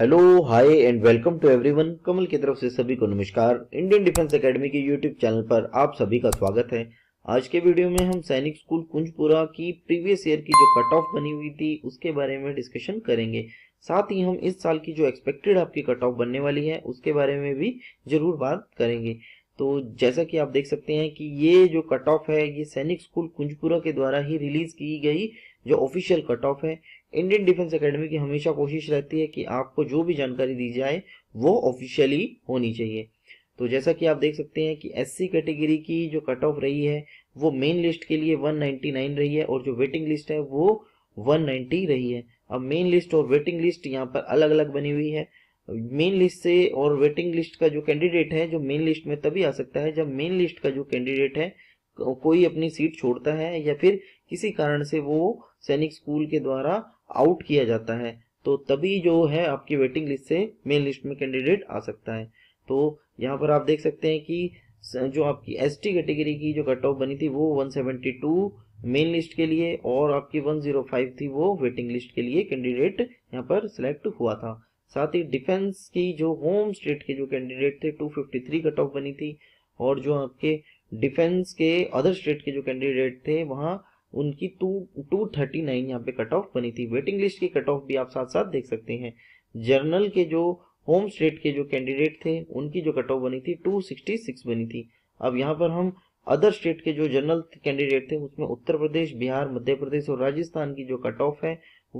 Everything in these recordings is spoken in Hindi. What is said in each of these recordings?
hello hi and welcome to everyone Kamal की तरफ से सभी को नमस्कार इंडियन डिफेंस एकेडमी के यूट्यूब चैनल पर आप सभी का स्वागत है आज के वीडियो में हम सैनिक स्कूल कुंजपुरा की प्रीवियस ईयर की जो कट ऑफ बनी हुई थी उसके बारे में डिस्कशन करेंगे साथ ही हम इस साल की जो एक्सपेक्टेड आपकी कट ऑफ बनने वाली है उसके बारे में भी जरूर बात करेंगे तो जैसा कि आप देख सकते हैं कि ये जो कट ऑफ है ये सैनिक स्कूल कुंजपुरा के द्वारा ही रिलीज की गई जो ऑफिशियल कट ऑफ है इंडियन डिफेंस एकेडमी की हमेशा कोशिश रहती है कि आपको जो भी जानकारी दी जाए वो ऑफिशियली होनी चाहिए तो जैसा कि आप देख सकते हैं कि एससी कैटेगरी की जो कट ऑफ रही है वो मेन लिस्ट के लिए 199 रही है और जो वेटिंग लिस्ट है वो 190 रही है अब मेन लिस्ट और वेटिंग लिस्ट यहाँ पर अलग अलग बनी हुई है मेन लिस्ट से और वेटिंग लिस्ट का जो कैंडिडेट है जो मेन लिस्ट में तभी आ सकता है जब मेन लिस्ट का जो कैंडिडेट है कोई अपनी सीट छोड़ता है या फिर किसी कारण से वो सैनिक स्कूल के द्वारा आउट किया जाता है तो तभी जो है आपकी वेटिंग लिस्ट से मेन लिस्ट में कैंडिडेट आ सकता है तो यहाँ पर आप देख सकते हैं कि जो आपकी एस टी कैटेगरी की जो कट ऑफ बनी थी वो 172 मेन लिस्ट के लिए और आपकी 105 थी वो वेटिंग लिस्ट के लिए कैंडिडेट यहाँ पर सिलेक्ट हुआ था साथ ही डिफेंस की जो होम स्टेट के जो कैंडिडेट थे 253 कट ऑफ बनी थी और जो आपके डिफेंस के अदर स्टेट के जो कैंडिडेट थे वहां उनकी टू टू थर्टी नाइन यहाँ पे कट ऑफ बनी थी वेटिंग लिस्ट की कट ऑफ भी आप साथ साथ देख सकते हैं जर्नल के जो होम स्टेट के जो कैंडिडेट थे उनकी जो कट ऑफ बनी थी टू सिक्सटी सिक्स बनी थी अब यहाँ पर हम अदर स्टेट के जो जनरल कैंडिडेट थे उसमें उत्तर प्रदेश बिहार मध्य प्रदेश और राजस्थान की जो कट ऑफ है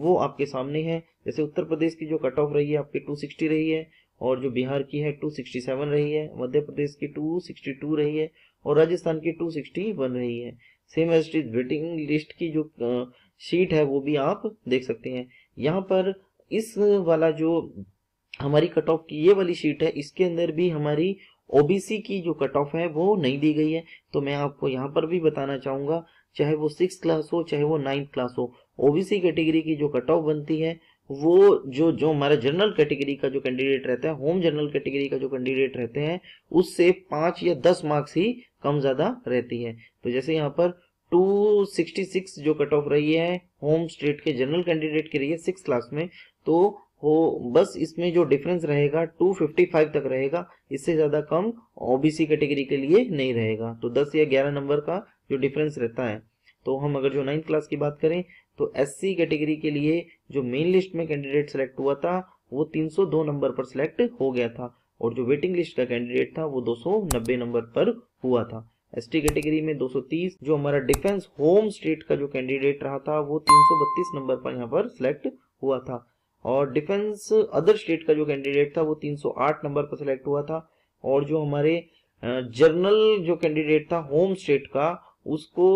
वो आपके सामने है जैसे उत्तर प्रदेश की जो कट ऑफ रही है आपकी 260 रही है और जो बिहार की है 267 रही है मध्य प्रदेश की टू रही है और राजस्थान की 261 रही है same as is waiting list की जो शीट है वो भी आप देख सकते हैं यहाँ पर इस वाला जो हमारी कट ऑफ की ये वाली शीट है इसके अंदर भी हमारी ओबीसी की जो कट ऑफ है वो नहीं दी गई है तो मैं आपको यहाँ पर भी बताना चाहूंगा चाहे वो सिक्स क्लास हो चाहे वो नाइन्थ क्लास हो ओबीसी कैटेगरी की जो कट ऑफ बनती है वो जो जो हमारा जनरल कैटेगरी का जो कैंडिडेट रहता है होम जनरल कैटेगरी का जो कैंडिडेट रहते हैं उससे पांच या दस मार्क्स ही कम ज़्यादा रहती है तो जैसे यहाँ पर 266 जो कट ऑफ रही है होम स्टेट के जनरल कैंडिडेट के है सिक्स क्लास में तो हो बस इसमें जो डिफरेंस रहेगा 255 तक रहेगा इससे ज़्यादा कम ओबीसी कैटेगरी के लिए नहीं रहेगा तो 10 या 11 नंबर का जो डिफरेंस रहता है तो हम अगर जो नाइन्थ क्लास की बात करें तो एस कैटेगरी के लिए जो मेन लिस्ट में कैंडिडेट सेलेक्ट हुआ था वो 302 नंबर पर सिलेक्ट हो गया था और जो वेटिंग लिस्ट का कैंडिडेट था वो दो नंबर पर हुआ था एस कैटेगरी में 230 जो हमारा डिफेंस होम स्टेट का जो कैंडिडेट रहा था वो तीन नंबर पर यहाँ पर सिलेक्ट हुआ था और डिफेंस अदर स्टेट का जो कैंडिडेट था वो 308 नंबर पर सिलेक्ट हुआ था और जो हमारे जर्नल जो कैंडिडेट था होम स्टेट का उसको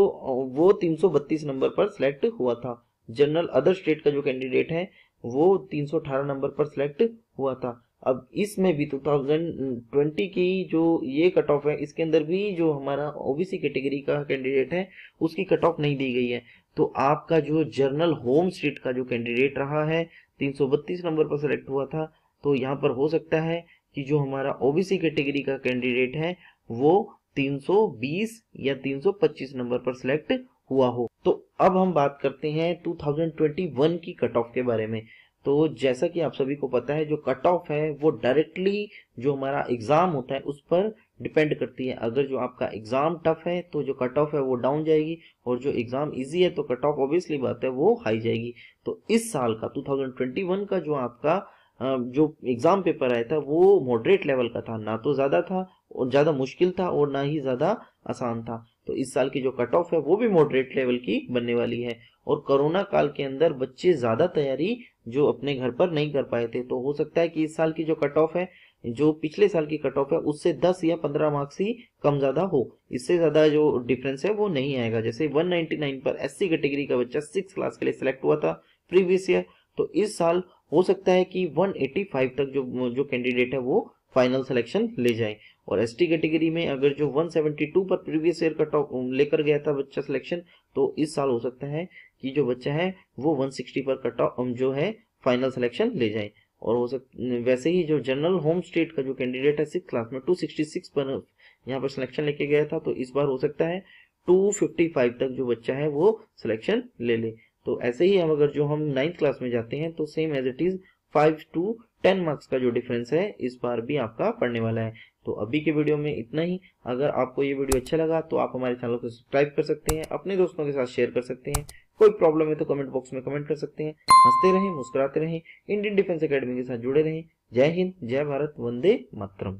वो 332 नंबर पर सिलेक्ट हुआ था जर्नल अदर स्टेट का जो कैंडिडेट है वो 318 नंबर पर सिलेक्ट हुआ था अब इसमें भी 2020 की जो ये कट ऑफ है इसके अंदर भी जो हमारा ओबीसी कैटेगरी का कैंडिडेट है उसकी कट ऑफ नहीं दी गई है तो आपका जो जर्नल होम स्टेट का जो कैंडिडेट रहा है 332 नंबर पर सेलेक्ट हुआ था तो यहाँ पर हो सकता है कि जो हमारा ओबीसी कैटेगरी का कैंडिडेट है वो 320 या 325 नंबर पर सिलेक्ट हुआ हो तो अब हम बात करते हैं 2021 की कट ऑफ के बारे में तो जैसा कि आप सभी को पता है जो कट ऑफ है वो डायरेक्टली जो हमारा एग्जाम होता है उस पर डिपेंड करती है अगर जो आपका एग्जाम टफ है तो जो कट ऑफ है वो डाउन जाएगी और जो एग्जाम इजी है तो कट ऑफ ऑब्वियसली बात है वो हाई जाएगी तो इस साल का 2021 का जो आपका जो एग्जाम पेपर आया था वो मॉडरेट लेवल का था ना तो ज्यादा था और ज्यादा मुश्किल था और ना ही ज्यादा आसान था तो इस साल की जो कट ऑफ है वो भी मॉडरेट लेवल की बनने वाली है और कोरोना काल के अंदर बच्चे ज्यादा तैयारी जो अपने घर पर नहीं कर पाए थे तो हो सकता है कि इस साल की जो कट ऑफ है जो पिछले साल की कट ऑफ है उससे 10 या 15 मार्क्स ही कम ज्यादा हो इससे ज्यादा जो डिफरेंस है वो नहीं आएगा जैसे 199 पर एससी कैटेगरी का बच्चा सिक्स क्लास के लिए सिलेक्ट हुआ था प्रीवियस ईयर तो इस साल हो सकता है कि 185 तक जो जो कैंडिडेट है वो फाइनल सिलेक्शन ले जाए और एस कैटेगरी में अगर जो 172 पर प्रीवियस ईयर का टॉप um, लेकर गया था बच्चा सिलेक्शन तो इस साल हो सकता है कि जो बच्चा है वो 160 पर कट ऑफ um, जो है फाइनल सिलेक्शन ले जाए और हो सक वैसे ही जो जनरल होम स्टेट का जो कैंडिडेट है सिक्स क्लास में 266 पर यहाँ पर सिलेक्शन लेके गया था तो इस बार हो सकता है 255 तक जो बच्चा है वो सिलेक्शन ले ले तो ऐसे ही हम अगर जो हम नाइन्थ क्लास में जाते हैं तो same as it is five to ten marks का जो डिफरेंस है इस बार भी आपका पढ़ने वाला है तो अभी के वीडियो में इतना ही अगर आपको ये वीडियो अच्छा लगा तो आप हमारे चैनल को सब्सक्राइब कर सकते हैं अपने दोस्तों के साथ शेयर कर सकते हैं कोई प्रॉब्लम है तो कमेंट बॉक्स में कमेंट कर सकते हैं हंसते रहें मुस्कुराते रहें इंडियन डिफेंस अकेडमी के साथ जुड़े रहें जय हिंद जय भारत वंदे मातरम